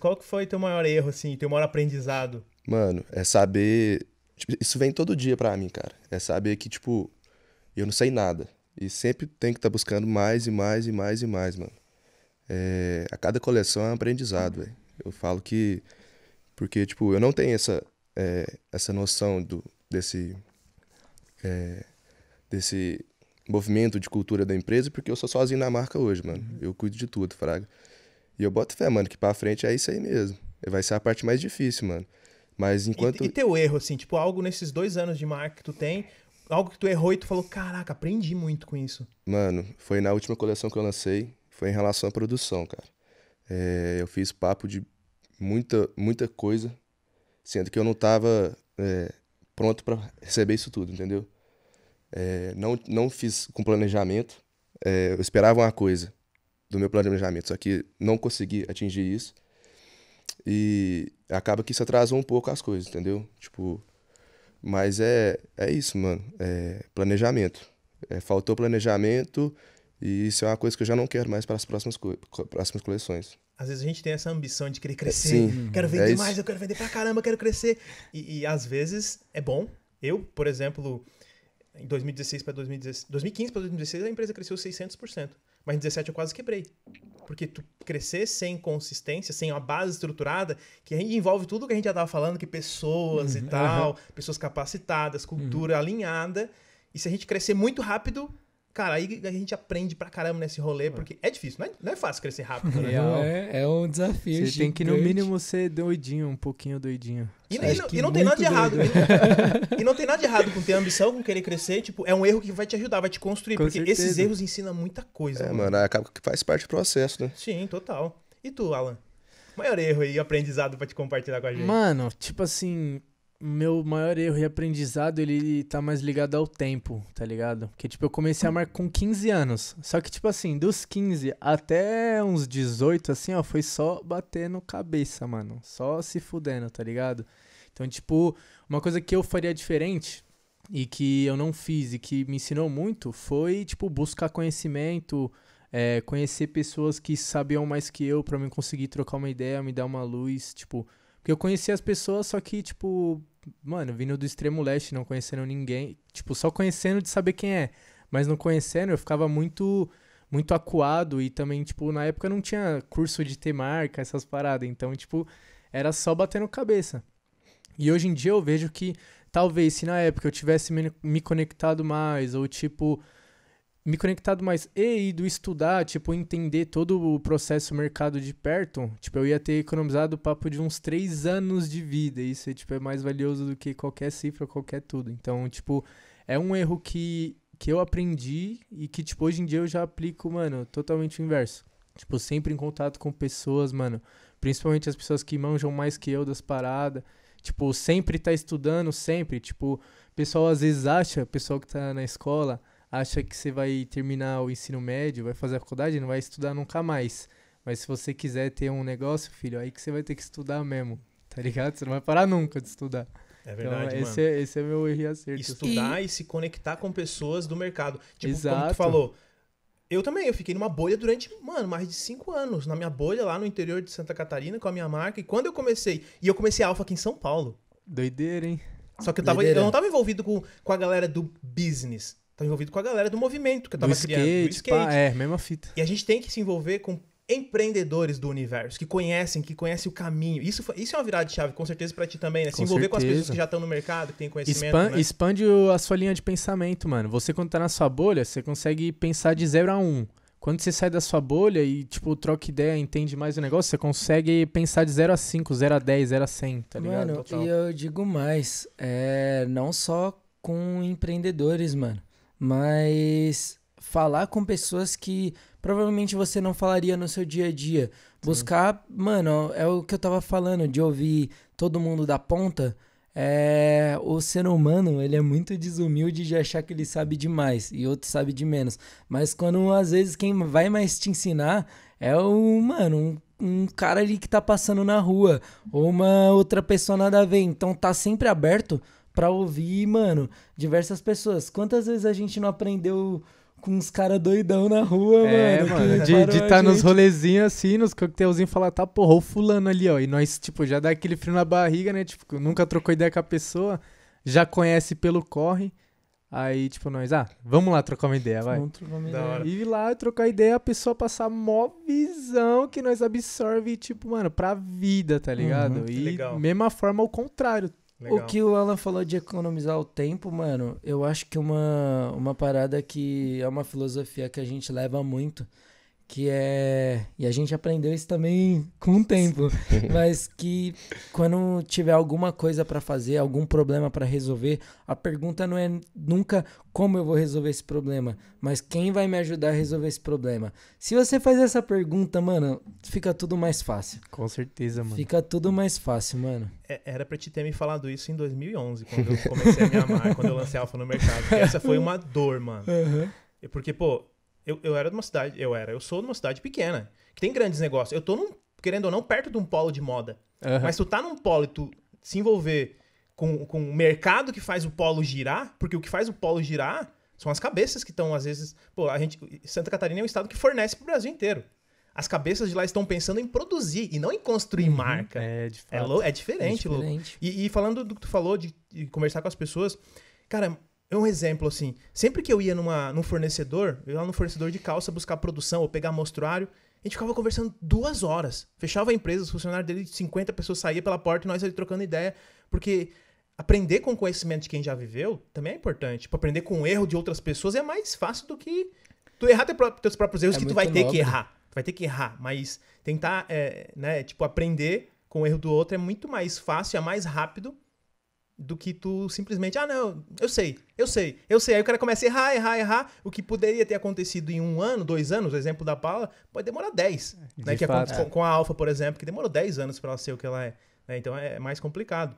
Qual que foi teu maior erro, assim, teu maior aprendizado? Mano, é saber. Tipo, isso vem todo dia pra mim, cara. É saber que, tipo, eu não sei nada. E sempre tem que estar tá buscando mais e mais e mais e mais, mano. É... A cada coleção é um aprendizado, velho. Eu falo que. Porque, tipo, eu não tenho essa, é... essa noção do, desse. É... Desse movimento de cultura da empresa, porque eu sou sozinho na marca hoje, mano. Eu cuido de tudo, Fraga. E eu boto fé, mano, que pra frente é isso aí mesmo. Vai ser a parte mais difícil, mano. Mas enquanto. E, e teu erro, assim, tipo, algo nesses dois anos de marca que tu tem, algo que tu errou e tu falou, caraca, aprendi muito com isso. Mano, foi na última coleção que eu lancei, foi em relação à produção, cara. É, eu fiz papo de muita, muita coisa, sendo que eu não tava é, pronto para receber isso tudo, entendeu? É, não, não fiz com planejamento. É, eu esperava uma coisa do meu planejamento, só que não consegui atingir isso. E acaba que isso atrasou um pouco as coisas, entendeu? Tipo, mas é, é isso, mano. É planejamento. É, faltou planejamento e isso é uma coisa que eu já não quero mais para as próximas, próximas coleções. Às vezes a gente tem essa ambição de querer é, crescer. Sim, quero vender é mais, eu quero vender pra caramba, eu quero crescer. E, e às vezes é bom. Eu, por exemplo, em 2016 para 2015 para 2016 a empresa cresceu 600%. Mas em 17 eu quase quebrei. Porque tu crescer sem consistência, sem uma base estruturada, que envolve tudo que a gente já tava falando, que pessoas uhum, e tal, uhum. pessoas capacitadas, cultura uhum. alinhada. E se a gente crescer muito rápido, Cara, aí a gente aprende pra caramba nesse rolê, é. porque é difícil, não é, não é fácil crescer rápido, né? É, é um desafio. Você gigante. tem que, no mínimo, ser doidinho, um pouquinho doidinho. E, e, não, e não tem nada de errado. e não tem nada de errado com ter ambição, com querer crescer. Tipo, é um erro que vai te ajudar, vai te construir. Com porque certeza. esses erros ensinam muita coisa. É, né? mano, mano acaba que faz parte do processo, né? Sim, total. E tu, Alan? Maior erro e aprendizado pra te compartilhar com a gente? Mano, tipo assim, meu maior erro e aprendizado, ele tá mais ligado ao tempo, tá ligado? Porque, tipo, eu comecei a marcar com 15 anos. Só que, tipo assim, dos 15 até uns 18, assim, ó, foi só batendo cabeça, mano. Só se fudendo, tá ligado? Então, tipo, uma coisa que eu faria diferente e que eu não fiz e que me ensinou muito foi, tipo, buscar conhecimento, é, conhecer pessoas que sabiam mais que eu para me conseguir trocar uma ideia, me dar uma luz, tipo. Porque eu conhecia as pessoas, só que, tipo, mano, vindo do extremo leste, não conhecendo ninguém, tipo, só conhecendo de saber quem é, mas não conhecendo, eu ficava muito muito acuado e também, tipo, na época não tinha curso de ter marca, essas paradas, então, tipo, era só batendo cabeça. E hoje em dia eu vejo que talvez se na época eu tivesse me, me conectado mais ou tipo me conectado mais e ido estudar, tipo, entender todo o processo mercado de perto, tipo, eu ia ter economizado o papo de uns três anos de vida. E isso, é, tipo, é mais valioso do que qualquer cifra, qualquer tudo. Então, tipo, é um erro que, que eu aprendi e que, tipo, hoje em dia eu já aplico, mano, totalmente o inverso. Tipo, sempre em contato com pessoas, mano. Principalmente as pessoas que manjam mais que eu das paradas. Tipo, sempre tá estudando, sempre. Tipo, pessoal às vezes acha, pessoal que tá na escola acha que você vai terminar o ensino médio, vai fazer a faculdade, não vai estudar nunca mais. Mas se você quiser ter um negócio, filho, aí que você vai ter que estudar mesmo, tá ligado? Você não vai parar nunca de estudar. É verdade, então, esse, é, esse é, meu erro e acerto. Estudar e... e... se conectar com pessoas do mercado. Tipo, Exato. como tu falou, eu também, eu fiquei numa bolha durante, mano, mais de cinco anos. Na minha bolha, lá no interior de Santa Catarina, com a minha marca. E quando eu comecei, e eu comecei a Alfa aqui em São Paulo. Doideira, hein? Só que eu, tava, eu não tava envolvido com, com a galera do business. Tá envolvido com a galera do movimento que eu tava do criando. Skate, do skate. Pá, é, mesma fita. E a gente tem que se envolver com empreendedores do universo, que conhecem, que conhecem o caminho. Isso, isso é uma virada de chave, com certeza, para ti também, né? Se com envolver certeza. com as pessoas que já estão no mercado, que têm conhecimento. né? Expande a sua linha de pensamento, mano. Você, quando tá na sua bolha, você consegue pensar de 0 a 1. Um. Quando você sai da sua bolha e, tipo, troca ideia, entende mais o negócio, você consegue pensar de 0 a 5, 0 a 10, 0 a 100, tá ligado? Mano, Total. e eu digo mais, é, não só com empreendedores, mano mas falar com pessoas que provavelmente você não falaria no seu dia a dia. Buscar, Sim. mano, é o que eu tava falando, de ouvir todo mundo da ponta. É, o ser humano, ele é muito desumilde de achar que ele sabe demais e outro sabe de menos. Mas quando, às vezes, quem vai mais te ensinar é o, mano, um um cara ali que tá passando na rua, ou uma outra pessoa nada a ver. Então tá sempre aberto pra ouvir, mano, diversas pessoas. Quantas vezes a gente não aprendeu com uns caras doidão na rua, é, mano. mano de estar tá nos rolezinhos assim, nos coquetelzinhos, falar, tá, porra, o fulano ali, ó. E nós, tipo, já dá aquele frio na barriga, né? Tipo, nunca trocou ideia com a pessoa, já conhece pelo corre. Aí, tipo, nós, ah, vamos lá trocar uma ideia, vai. Vamos trocar uma ideia. E lá trocar ideia, a pessoa passar mó visão que nós absorve, tipo, mano, pra vida, tá ligado? Uhum, e legal. mesma forma, ao contrário. Legal. O que o Alan falou de economizar o tempo, mano, eu acho que uma, uma parada que é uma filosofia que a gente leva muito que é. E a gente aprendeu isso também com o tempo, mas que quando tiver alguma coisa para fazer, algum problema para resolver, a pergunta não é nunca como eu vou resolver esse problema, mas quem vai me ajudar a resolver esse problema. Se você faz essa pergunta, mano, fica tudo mais fácil. Com certeza, mano. Fica tudo mais fácil, mano. É, era pra te ter me falado isso em 2011, quando eu comecei a me amar, quando eu lancei Alfa no mercado. Essa foi uma dor, mano. Uhum. Porque, pô, eu, eu era de uma cidade, eu era, eu sou de uma cidade pequena, que tem grandes negócios. Eu tô, num, querendo ou não, perto de um polo de moda. Uhum. Mas tu tá num polo e tu se envolver com, com o mercado que faz o polo girar, porque o que faz o polo girar são as cabeças que estão, às vezes. Pô, a gente. Santa Catarina é um estado que fornece pro Brasil inteiro. As cabeças de lá estão pensando em produzir e não em construir uhum, marca. É, de é fato. É, é, diferente, é diferente. E, e, falando do que tu falou, de, de conversar com as pessoas, cara, é um exemplo assim. Sempre que eu ia numa, num fornecedor, eu ia lá no fornecedor de calça buscar produção ou pegar mostruário, a gente ficava conversando duas horas. Fechava a empresa, os funcionários dele, 50 pessoas saía pela porta e nós ali trocando ideia. Porque aprender com o conhecimento de quem já viveu também é importante. Para tipo, aprender com o erro de outras pessoas é mais fácil do que tu errar teus próprios erros é que tu vai nobre. ter que errar. Tu vai ter que errar, mas tentar, é, né, tipo, aprender com o erro do outro é muito mais fácil, é mais rápido do que tu simplesmente, ah, não, eu sei, eu sei, eu sei. Aí o cara começa a errar, errar, errar. O que poderia ter acontecido em um ano, dois anos, o exemplo da Paula, pode demorar dez. É, né, de né? Fato, que é com, é. com a Alfa, por exemplo, que demorou dez anos para ela ser o que ela é. Né. Então é, é mais complicado.